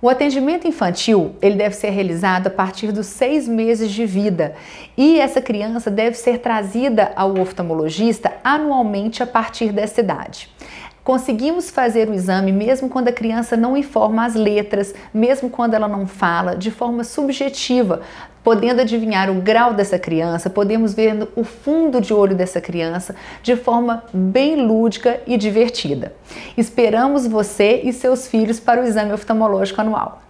O atendimento infantil ele deve ser realizado a partir dos seis meses de vida e essa criança deve ser trazida ao oftalmologista anualmente a partir dessa idade. Conseguimos fazer o exame mesmo quando a criança não informa as letras, mesmo quando ela não fala, de forma subjetiva, podendo adivinhar o grau dessa criança, podemos ver o fundo de olho dessa criança de forma bem lúdica e divertida. Esperamos você e seus filhos para o exame oftalmológico anual.